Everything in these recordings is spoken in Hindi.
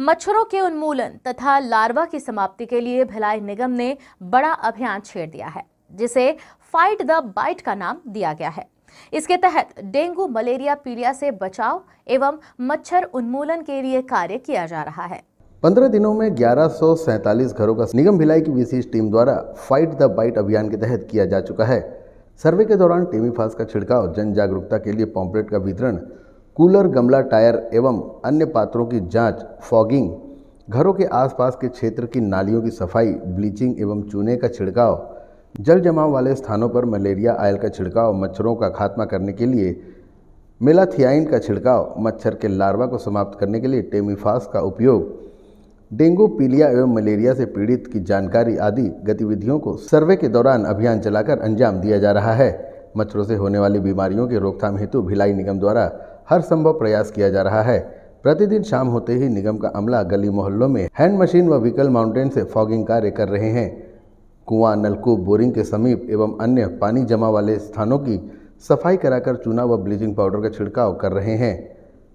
मच्छरों के उन्मूलन तथा लार्वा की समाप्ति के लिए भिलाई निगम ने बड़ा अभियान छेड़ दिया है जिसे फाइट द बाइट का नाम दिया गया है इसके तहत डेंगू मलेरिया पीड़िया से बचाव एवं मच्छर उन्मूलन के लिए कार्य किया जा रहा है पंद्रह दिनों में ग्यारह घरों का निगम भिलाई की विशेष टीम द्वारा फाइट द बाइट अभियान के तहत किया जा चुका है सर्वे के दौरान टेमीफास का छिड़काव जन जागरूकता के लिए पॉम्पलेट का वितरण कूलर गमला टायर एवं अन्य पात्रों की जांच, फॉगिंग घरों के आसपास के क्षेत्र की नालियों की सफाई ब्लीचिंग एवं चूने का छिड़काव जल जमाव वाले स्थानों पर मलेरिया आयल का छिड़काव मच्छरों का खात्मा करने के लिए मेलाथियाइन का छिड़काव मच्छर के लार्वा को समाप्त करने के लिए टेमीफास का उपयोग डेंगू पीलिया एवं मलेरिया से पीड़ित की जानकारी आदि गतिविधियों को सर्वे के दौरान अभियान चलाकर अंजाम दिया जा रहा है मच्छरों से होने वाली बीमारियों की रोकथाम हेतु भिलाई निगम द्वारा हर संभव प्रयास किया जा रहा है प्रतिदिन शाम होते ही निगम का अमला गली मोहल्लों में हैंड मशीन व व्हीकल माउंटेन से फॉगिंग कार्य कर रहे हैं कुआं नलकूप बोरिंग के समीप एवं अन्य पानी जमा वाले स्थानों की सफाई कराकर चूना व ब्लीचिंग पाउडर का छिड़काव कर रहे हैं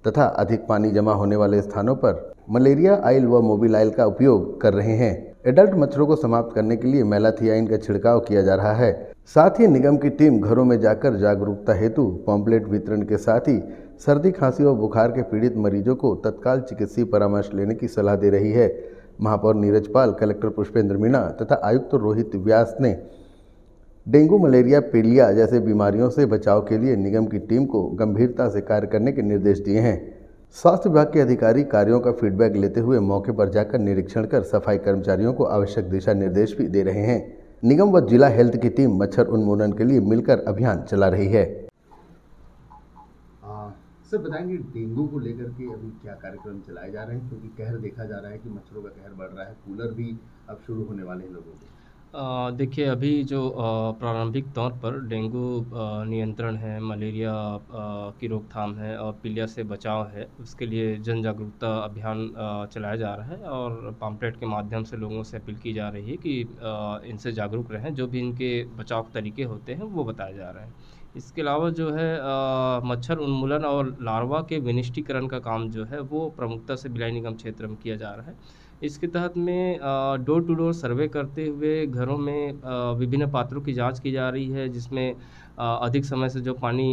तथा अधिक पानी जमा होने वाले स्थानों पर मलेरिया आयल व मोबिल आयल का उपयोग कर रहे हैं एडल्ट मच्छरों को समाप्त करने के लिए मेलाथियाइन का छिड़काव किया जा रहा है साथ ही निगम की टीम घरों में जाकर जागरूकता हेतु पॉम्पलेट वितरण के साथ ही सर्दी खांसी और बुखार के पीड़ित मरीजों को तत्काल चिकित्सीय परामर्श लेने की सलाह दे रही है महापौर नीरज पाल कलेक्टर पुष्पेंद्र मीणा तथा आयुक्त रोहित व्यास ने डेंगू मलेरिया पीलिया जैसे बीमारियों से बचाव के लिए निगम की टीम को गंभीरता से कार्य करने के निर्देश दिए हैं स्वास्थ्य विभाग के अधिकारी कार्यों का फीडबैक लेते हुए मौके पर जाकर निरीक्षण कर सफाई कर्मचारियों को आवश्यक दिशा निर्देश भी दे रहे हैं निगम व जिला हेल्थ की टीम मच्छर उन्मूलन के लिए मिलकर अभियान चला रही है सर बताएंगे डेंगू को लेकर के अभी क्या कार्यक्रम चलाए जा रहे हैं क्योंकि कहर देखा जा रहा है कि मच्छरों का कहर बढ़ रहा है कूलर भी अब शुरू होने वाले हैं लोगों के देखिए अभी जो प्रारंभिक तौर पर डेंगू नियंत्रण है मलेरिया की रोकथाम है और पीलिया से बचाव है उसके लिए जन जागरूकता अभियान चलाया जा रहा है और पम्पलेट के माध्यम से लोगों से अपील की जा रही है कि इनसे जागरूक रहें जो भी इनके बचाव तरीके होते हैं वो बताए जा रहे हैं इसके अलावा जो है मच्छर उन्मूलन और लार्वा के विनिष्टीकरण का काम जो है वो प्रमुखता से भिलाई निगम क्षेत्र में किया जा रहा है इसके तहत में डोर टू डोर सर्वे करते हुए घरों में विभिन्न पात्रों की जांच की जा रही है जिसमें अधिक समय से जो पानी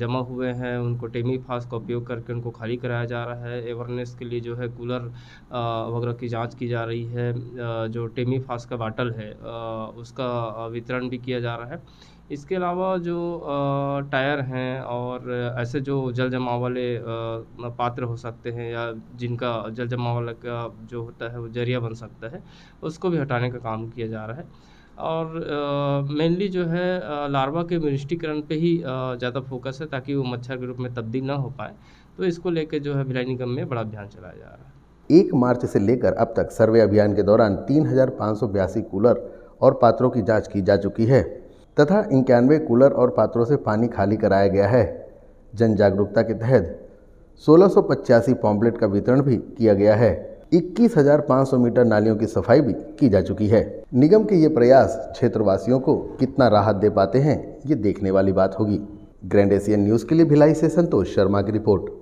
जमा हुए हैं उनको टेमी फास का उपयोग करके उनको खाली कराया जा रहा है एवरनेस के लिए जो है कूलर वगैरह की जांच की जा रही है जो टेमी फास का बाटल है उसका वितरण भी किया जा रहा है इसके अलावा जो टायर हैं और ऐसे जो जल जमाव वाले पात्र हो सकते हैं या जिनका जल जमाव वाला का जो होता है वो जरिया बन सकता है उसको भी हटाने का काम किया जा रहा है और मेनली जो है लार्वा के मिनिष्टीकरण पे ही ज़्यादा फोकस है ताकि वो मच्छर के रूप में तब्दील ना हो पाए तो इसको लेकर जो है भिलाई निगम में बड़ा अभियान चलाया जा रहा है एक मार्च से लेकर अब तक सर्वे अभियान के दौरान तीन कूलर और पात्रों की जांच की जा चुकी है तथा इक्यानवे कूलर और पात्रों से पानी खाली कराया गया है जन जागरूकता के तहत सोलह पॉम्पलेट का वितरण भी किया गया है 21,500 मीटर नालियों की सफाई भी की जा चुकी है निगम के ये प्रयास क्षेत्रवासियों को कितना राहत दे पाते हैं ये देखने वाली बात होगी ग्रैंड एशियन न्यूज़ के लिए भिलाई से संतोष शर्मा की रिपोर्ट